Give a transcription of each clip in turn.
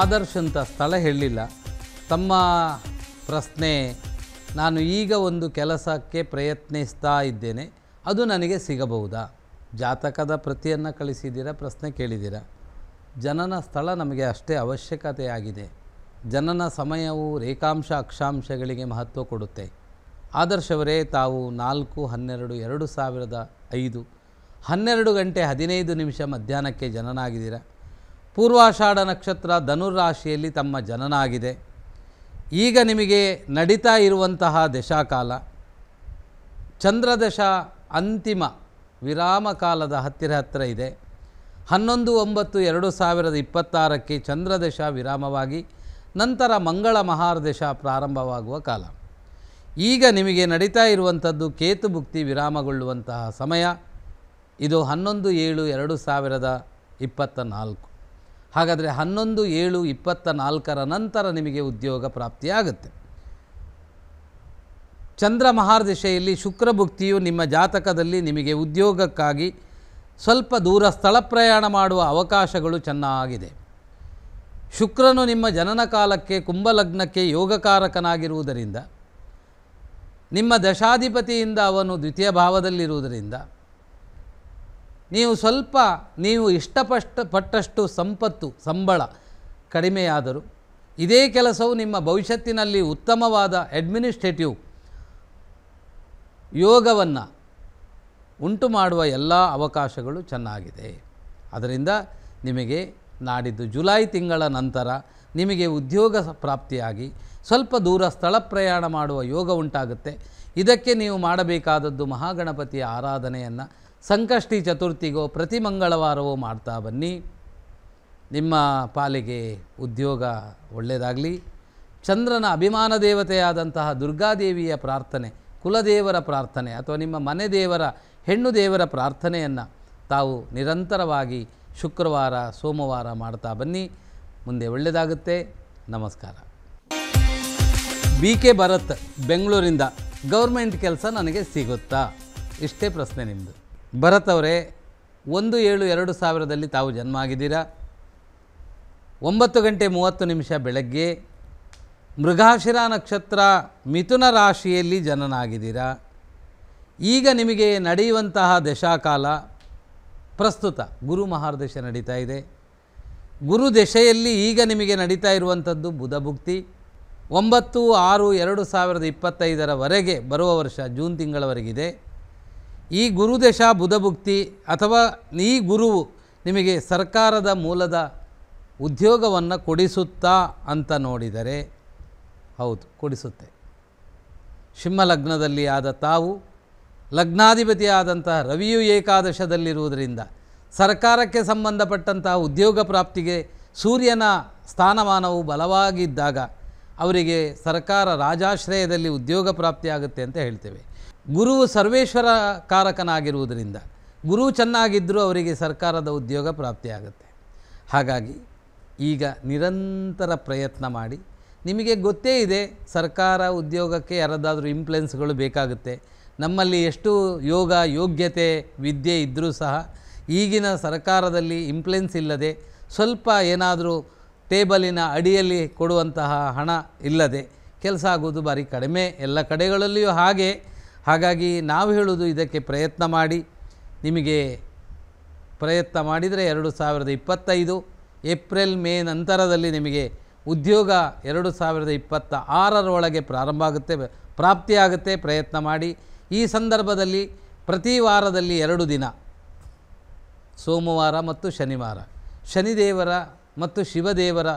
ಆದರ್ಶಂತ ಅಂತ ಸ್ಥಳ ಹೇಳಲಿಲ್ಲ ತಮ್ಮ ಪ್ರಶ್ನೆ ನಾನು ಈಗ ಒಂದು ಕೆಲಸಕ್ಕೆ ಪ್ರಯತ್ನಿಸ್ತಾ ಇದ್ದೇನೆ ಅದು ನನಗೆ ಸಿಗಬಹುದಾ ಜಾತಕದ ಪ್ರತಿಯನ್ನು ಕಳಿಸಿದ್ದೀರ ಪ್ರಶ್ನೆ ಕೇಳಿದ್ದೀರಾ ಜನನ ಸ್ಥಳ ನಮಗೆ ಅಷ್ಟೇ ಅವಶ್ಯಕತೆಯಾಗಿದೆ ಜನನ ಸಮಯವು ರೇಖಾಂಶ ಅಕ್ಷಾಂಶಗಳಿಗೆ ಮಹತ್ವ ಕೊಡುತ್ತೆ ಆದರ್ಶವರೇ ತಾವು ನಾಲ್ಕು ಹನ್ನೆರಡು ಎರಡು ಸಾವಿರದ ಐದು ಹನ್ನೆರಡು ಗಂಟೆ ಹದಿನೈದು ನಿಮಿಷ ಮಧ್ಯಾಹ್ನಕ್ಕೆ ಜನನಾಗಿದ್ದೀರಾ ಪೂರ್ವಾಷಾಢ ನಕ್ಷತ್ರ ಧನುರಾಶಿಯಲ್ಲಿ ತಮ್ಮ ಜನನ ಆಗಿದೆ ಈಗ ನಿಮಗೆ ನಡೀತಾ ಇರುವಂತಹ ದಶಾಕಾಲ ಚಂದ್ರದಶ ಅಂತಿಮ ವಿರಾಮ ಕಾಲದ ಹತ್ತಿರ ಹತ್ತಿರ ಇದೆ ಹನ್ನೊಂದು ಒಂಬತ್ತು ಎರಡು ಸಾವಿರದ ಇಪ್ಪತ್ತಾರಕ್ಕೆ ಚಂದ್ರದಶ ವಿರಾಮವಾಗಿ ನಂತರ ಮಂಗಳ ಮಹಾರದಶ ಪ್ರಾರಂಭವಾಗುವ ಕಾಲ ಈಗ ನಿಮಗೆ ನಡೀತಾ ಇರುವಂಥದ್ದು ಕೇತುಭುಕ್ತಿ ವಿರಾಮಗೊಳ್ಳುವಂತಹ ಸಮಯ ಇದು ಹನ್ನೊಂದು ಏಳು ಎರಡು ಸಾವಿರದ ಇಪ್ಪತ್ತ ನಾಲ್ಕು ಹಾಗಾದರೆ ಹನ್ನೊಂದು ಏಳು ಇಪ್ಪತ್ತ ನಾಲ್ಕರ ನಂತರ ನಿಮಗೆ ಉದ್ಯೋಗ ಪ್ರಾಪ್ತಿಯಾಗುತ್ತೆ ಚಂದ್ರ ಮಹಾರ್ದಿಶೆಯಲ್ಲಿ ಶುಕ್ರಭುಕ್ತಿಯು ನಿಮ್ಮ ಜಾತಕದಲ್ಲಿ ನಿಮಗೆ ಉದ್ಯೋಗಕ್ಕಾಗಿ ಸ್ವಲ್ಪ ದೂರ ಸ್ಥಳ ಪ್ರಯಾಣ ಮಾಡುವ ಅವಕಾಶಗಳು ಚೆನ್ನಾಗಿದೆ ಶುಕ್ರನು ನಿಮ್ಮ ಜನನ ಕಾಲಕ್ಕೆ ಕುಂಭಲಗ್ನಕ್ಕೆ ಯೋಗಕಾರಕನಾಗಿರುವುದರಿಂದ ನಿಮ್ಮ ದಶಾಧಿಪತಿಯಿಂದ ಅವನು ದ್ವಿತೀಯ ಭಾವದಲ್ಲಿರುವುದರಿಂದ ನೀವು ಸ್ವಲ್ಪ ನೀವು ಇಷ್ಟಪಷ್ಟ ಪಟ್ಟಷ್ಟು ಸಂಪತ್ತು ಸಂಬಳ ಕಡಿಮೆಯಾದರೂ ಇದೇ ಕೆಲಸವು ನಿಮ್ಮ ಭವಿಷ್ಯತ್ತಿನಲ್ಲಿ ಉತ್ತಮವಾದ ಅಡ್ಮಿನಿಸ್ಟ್ರೇಟಿವ್ ಯೋಗವನ್ನು ಉಂಟು ಮಾಡುವ ಎಲ್ಲ ಅವಕಾಶಗಳು ಚೆನ್ನಾಗಿದೆ ಅದರಿಂದ ನಿಮಗೆ ನಾಡಿದ್ದು ಜುಲೈ ತಿಂಗಳ ನಂತರ ನಿಮಗೆ ಉದ್ಯೋಗ ಪ್ರಾಪ್ತಿಯಾಗಿ ಸ್ವಲ್ಪ ದೂರ ಸ್ಥಳ ಪ್ರಯಾಣ ಮಾಡುವ ಯೋಗ ಉಂಟಾಗುತ್ತೆ ಇದಕ್ಕೆ ನೀವು ಮಾಡಬೇಕಾದದ್ದು ಮಹಾಗಣಪತಿಯ ಆರಾಧನೆಯನ್ನು ಸಂಕಷ್ಟಿ ಚತುರ್ಥಿಗೋ ಪ್ರತಿ ಮಂಗಳವಾರವೋ ಮಾಡ್ತಾ ಬನ್ನಿ ನಿಮ್ಮ ಪಾಲಿಗೆ ಉದ್ಯೋಗ ಒಳ್ಳೆಯದಾಗಲಿ ಚಂದ್ರನ ಅಭಿಮಾನ ದೇವತೆಯಾದಂತಹ ದುರ್ಗಾದೇವಿಯ ಪ್ರಾರ್ಥನೆ ಕುಲದೇವರ ಪ್ರಾರ್ಥನೆ ಅಥವಾ ನಿಮ್ಮ ಮನೆ ದೇವರ ಹೆಣ್ಣು ದೇವರ ಪ್ರಾರ್ಥನೆಯನ್ನು ತಾವು ನಿರಂತರವಾಗಿ ಶುಕ್ರವಾರ ಸೋಮವಾರ ಮಾಡ್ತಾ ಬನ್ನಿ ಮುಂದೆ ಒಳ್ಳೆಯದಾಗುತ್ತೆ ನಮಸ್ಕಾರ ಬಿ ಕೆ ಭರತ್ ಬೆಂಗಳೂರಿಂದ ಗೌರ್ಮೆಂಟ್ ಕೆಲಸ ನನಗೆ ಸಿಗುತ್ತಾ ಇಷ್ಟೇ ಪ್ರಶ್ನೆ ನಿಮ್ಮದು ಅವರೇ ಒಂದು ಏಳು ಎರಡು ಸಾವಿರದಲ್ಲಿ ತಾವು ಜನ್ಮ ಆಗಿದ್ದೀರಾ ಒಂಬತ್ತು ಗಂಟೆ ಮೂವತ್ತು ನಿಮಿಷ ಬೆಳಗ್ಗೆ ಮೃಗಾಶಿರ ನಕ್ಷತ್ರ ಮಿಥುನ ರಾಶಿಯಲ್ಲಿ ಜನನ ಈಗ ನಿಮಗೆ ನಡೆಯುವಂತಹ ದಶಾಕಾಲ ಪ್ರಸ್ತುತ ಗುರು ಮಹಾರ್ದಶೆ ನಡೀತಾ ಇದೆ ಗುರು ದಶೆಯಲ್ಲಿ ಈಗ ನಿಮಗೆ ನಡೀತಾ ಇರುವಂಥದ್ದು ಬುಧಭುಕ್ತಿ ಒಂಬತ್ತು ಆರು ಎರಡು ಸಾವಿರದ ಇಪ್ಪತ್ತೈದರವರೆಗೆ ಬರುವ ವರ್ಷ ಜೂನ್ ತಿಂಗಳವರೆಗಿದೆ ಈ ಗುರುದಶ ಬುಧಭುಕ್ತಿ ಅಥವಾ ಈ ಗುರುವು ನಿಮಗೆ ಸರ್ಕಾರದ ಮೂಲದ ಉದ್ಯೋಗವನ್ನು ಕೊಡಿಸುತ್ತಾ ಅಂತ ನೋಡಿದರೆ ಹೌದು ಕೊಡಿಸುತ್ತೆ ಸಿಂಹಲಗ್ನದಲ್ಲಿ ಲಗ್ನದಲ್ಲಿ ಆದ ತಾವು ಲಗ್ನಾಧಿಪತಿಯಾದಂತಹ ರವಿಯು ಏಕಾದಶದಲ್ಲಿರುವುದರಿಂದ ಸರ್ಕಾರಕ್ಕೆ ಸಂಬಂಧಪಟ್ಟಂತಹ ಉದ್ಯೋಗ ಪ್ರಾಪ್ತಿಗೆ ಸೂರ್ಯನ ಸ್ಥಾನಮಾನವು ಬಲವಾಗಿದ್ದಾಗ ಅವರಿಗೆ ಸರ್ಕಾರ ರಾಜಾಶ್ರಯದಲ್ಲಿ ಉದ್ಯೋಗ ಪ್ರಾಪ್ತಿಯಾಗುತ್ತೆ ಅಂತ ಹೇಳ್ತೇವೆ ಗುರುವು ಸರ್ವೇಶ್ವರ ಕಾರಕನಾಗಿರುವುದರಿಂದ ಗುರು ಚೆನ್ನಾಗಿದ್ದರೂ ಅವರಿಗೆ ಸರ್ಕಾರದ ಉದ್ಯೋಗ ಪ್ರಾಪ್ತಿಯಾಗುತ್ತೆ ಹಾಗಾಗಿ ಈಗ ನಿರಂತರ ಪ್ರಯತ್ನ ಮಾಡಿ ನಿಮಗೆ ಗೊತ್ತೇ ಇದೆ ಸರ್ಕಾರ ಉದ್ಯೋಗಕ್ಕೆ ಯಾರದಾದರೂ ಇಂಪ್ಲೆನ್ಸ್ಗಳು ಬೇಕಾಗುತ್ತೆ ನಮ್ಮಲ್ಲಿ ಎಷ್ಟು ಯೋಗ ಯೋಗ್ಯತೆ ವಿದ್ಯೆ ಇದ್ದರೂ ಸಹ ಈಗಿನ ಸರ್ಕಾರದಲ್ಲಿ ಇಂಪ್ಲೆನ್ಸ್ ಇಲ್ಲದೆ ಸ್ವಲ್ಪ ಏನಾದರೂ ಟೇಬಲಿನ ಅಡಿಯಲ್ಲಿ ಕೊಡುವಂತಹ ಹಣ ಇಲ್ಲದೆ ಕೆಲಸ ಆಗುವುದು ಭಾರಿ ಕಡಿಮೆ ಎಲ್ಲ ಕಡೆಗಳಲ್ಲಿಯೂ ಹಾಗೆ ಹಾಗಾಗಿ ನಾವು ಹೇಳೋದು ಇದಕ್ಕೆ ಪ್ರಯತ್ನ ಮಾಡಿ ನಿಮಗೆ ಪ್ರಯತ್ನ ಮಾಡಿದರೆ ಎರಡು ಸಾವಿರದ ಇಪ್ಪತ್ತೈದು ಏಪ್ರಿಲ್ ಮೇ ನಂತರದಲ್ಲಿ ನಿಮಗೆ ಉದ್ಯೋಗ ಎರಡು ಸಾವಿರದ ಇಪ್ಪತ್ತ ಆರರೊಳಗೆ ಪ್ರಾರಂಭ ಆಗುತ್ತೆ ಪ್ರಾಪ್ತಿಯಾಗುತ್ತೆ ಪ್ರಯತ್ನ ಮಾಡಿ ಈ ಸಂದರ್ಭದಲ್ಲಿ ಪ್ರತಿ ವಾರದಲ್ಲಿ ಎರಡು ದಿನ ಸೋಮವಾರ ಮತ್ತು ಶನಿವಾರ ಶನಿದೇವರ ಮತ್ತು ಶಿವದೇವರ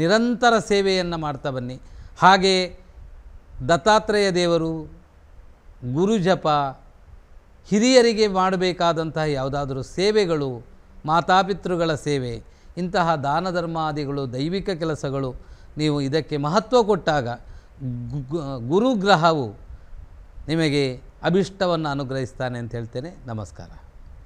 ನಿರಂತರ ಸೇವೆಯನ್ನು ಮಾಡ್ತಾ ಬನ್ನಿ ಹಾಗೆಯೇ ದತ್ತಾತ್ರೇಯ ದೇವರು ಗುರುಜಪ ಹಿರಿಯರಿಗೆ ಮಾಡಬೇಕಾದಂತಹ ಯಾವುದಾದರೂ ಸೇವೆಗಳು ಮಾತಾಪಿತೃಗಳ ಸೇವೆ ಇಂತಹ ದಾನ ಧರ್ಮಾದಿಗಳು ದೈವಿಕ ಕೆಲಸಗಳು ನೀವು ಇದಕ್ಕೆ ಮಹತ್ವ ಕೊಟ್ಟಾಗ ಗುರುಗ್ರಹವು ನಿಮಗೆ ಅಭಿಷ್ಟವನ್ನು ಅನುಗ್ರಹಿಸ್ತಾನೆ ಅಂತ ಹೇಳ್ತೇನೆ ನಮಸ್ಕಾರ